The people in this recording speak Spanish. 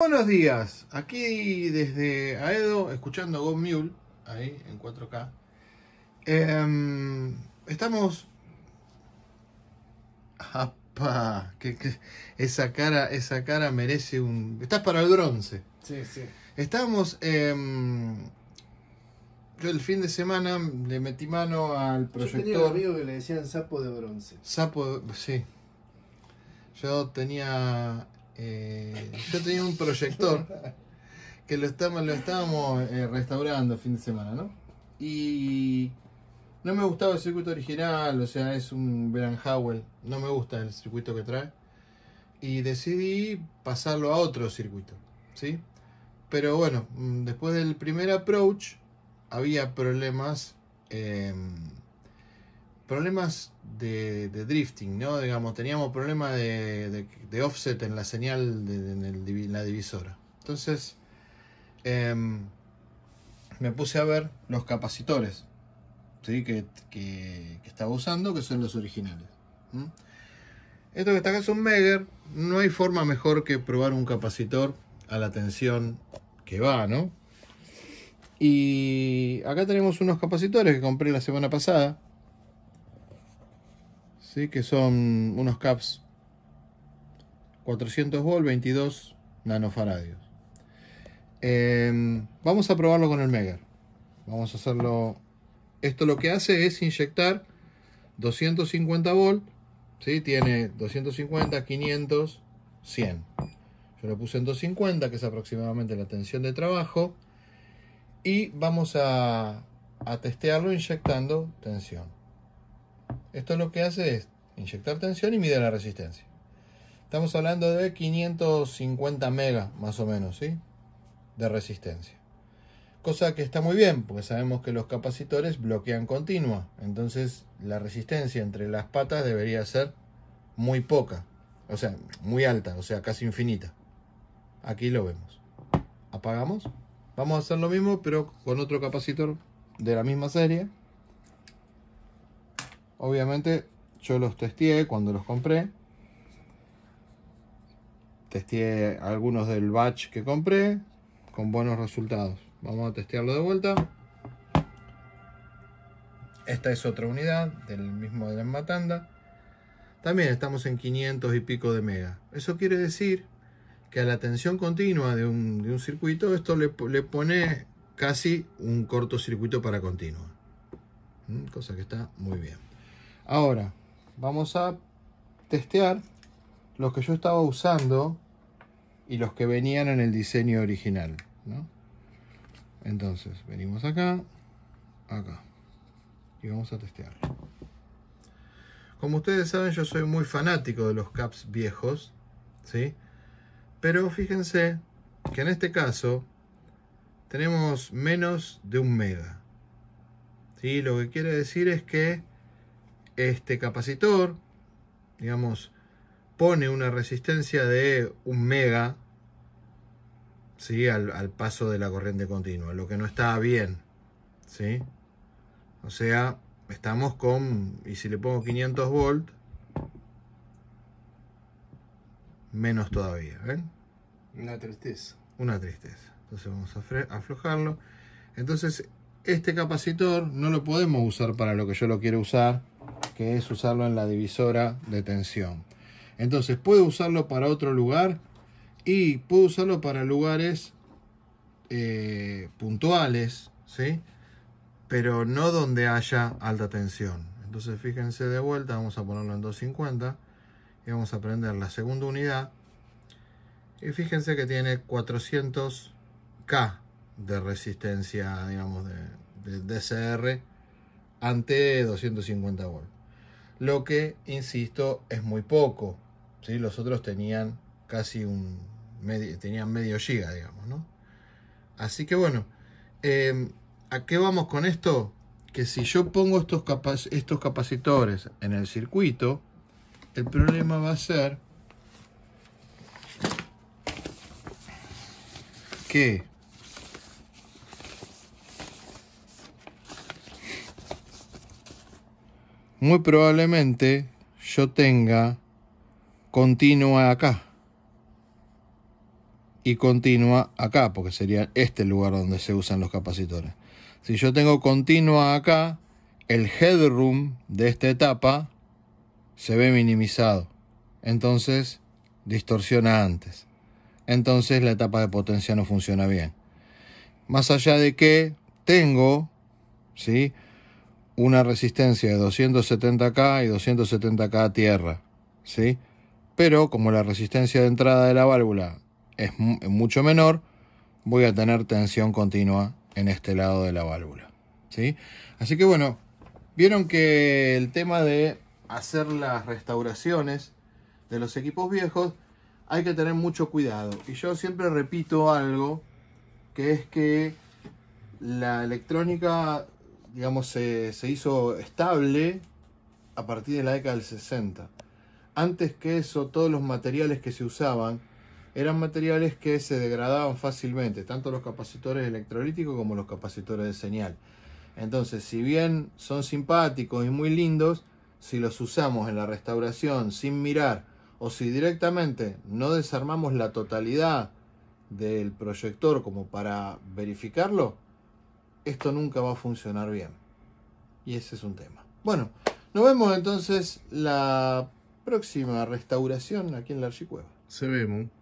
Buenos días, aquí desde Aedo, escuchando Go Mule, ahí en 4K. Em, estamos. ¡Apa! esa, cara, esa cara merece un. Estás para el bronce. Sí, sí. Estamos. Em, yo el fin de semana le metí mano al proyector. Yo tenía un que le decían sapo de bronce. Sapo, sí. Yo tenía eh, yo tenía un proyector que lo, estábamos, lo estábamos eh, restaurando fin de semana, ¿no? Y no me gustaba el circuito original, o sea, es un gran Howell, no me gusta el circuito que trae. Y decidí pasarlo a otro circuito, ¿sí? Pero bueno, mm, después del primer approach había problemas em, problemas de, drifting, ¿no? Digamos, teníamos problemas de, offset en la señal, en, la divisora. Entonces, em, me puse a ver los capacitores que, estaba usando, que son los originales. Esto que está acá es un Megger, No hay forma mejor que probar un capacitor a la tensión que va, ¿no? Y acá tenemos unos capacitores que compré la semana pasada que son unos caps 400 v 22 nanofaradios. Em, vamos a probarlo con el Megar. Vamos a hacerlo. Esto lo que hace es inyectar 250 volt. ¿sí? Tiene 250, 500, 100. Yo lo puse en 250, que es aproximadamente la tensión de trabajo. Y vamos a, a testearlo inyectando tensión. Esto lo que hace es inyectar tensión y mide la resistencia. Estamos hablando de 550 mega más o menos, ¿sí? De resistencia. Cosa que está muy bien, porque sabemos que los capacitores bloquean continua. Entonces la resistencia entre las patas debería ser muy poca. O sea, muy alta, o sea, casi infinita. Aquí lo vemos. Apagamos. Vamos a hacer lo mismo, pero con otro capacitor de la misma serie. Obviamente yo los testé cuando los compré. Testé algunos del batch que compré con buenos resultados. Vamos a testearlo de vuelta. Esta es otra unidad del mismo de la matanda. También estamos en 500 y pico de mega. Eso quiere decir que a la tensión continua de un, de circuito, esto le, le, pone casi un cortocircuito para continuo. ¿Mm? Cosa que está muy bien. Ahora, vamos a testear los que yo estaba usando y los que venían en el diseño original. ¿no? Entonces, venimos acá, acá, y vamos a testear. Como ustedes saben, yo soy muy fanático de los caps viejos, ¿sí? Pero fíjense que en este caso tenemos menos de un mega. ¿sí? Lo que quiere decir es que este capacitor, digamos, pone una resistencia de un mega ¿sí? al, paso de la corriente continua, lo que no está bien. ¿sí? O sea, estamos con, y si le pongo 500 volts, menos todavía. Una tristeza. Una tristeza. Entonces vamos a aflojarlo. Entonces, este capacitor no lo podemos usar para lo que yo lo quiero usar que es usarlo en la divisora de tensión. Entonces puedo usarlo para otro lugar y puedo usarlo para lugares eh, puntuales, ¿sí? pero no donde haya alta tensión. Entonces fíjense de vuelta, vamos a ponerlo en 250 y vamos a prender la segunda unidad. Y fíjense que tiene 400K de resistencia, digamos, de, de DCR ante 250 volts lo que, insisto, es muy poco. ¿sí? Los otros tenían casi un medio, tenían medio giga, digamos. ¿no? Así que bueno, eh, ¿a qué vamos con esto? Que si yo pongo estos capacitores en el circuito, el problema va a ser que muy probablemente yo tenga continua acá y continua acá, porque sería este el lugar donde se usan los capacitores. Si yo tengo continua acá, el headroom de esta etapa se ve minimizado. Entonces distorsiona antes. Entonces la etapa de potencia no funciona bien. Más allá de que tengo, ¿sí? una resistencia de 270K y 270K tierra, ¿sí? Pero como la resistencia de entrada de la válvula es mucho menor, voy a tener tensión continua en este lado de la válvula, ¿sí? Así que bueno, vieron que el tema de hacer las restauraciones de los equipos viejos hay que tener mucho cuidado. Y yo siempre repito algo, que es que la electrónica digamos, se, se hizo estable a partir de la década del 60. Antes que eso, todos los materiales que se usaban eran materiales que se degradaban fácilmente, tanto los capacitores electrolíticos como los capacitores de señal. Entonces, si bien son simpáticos y muy lindos, si los usamos en la restauración sin mirar o si directamente no desarmamos la totalidad del proyector como para verificarlo, esto nunca va a funcionar bien. Y ese es un tema. Bueno, nos vemos entonces la próxima restauración aquí en la Archicueva. Se vemos.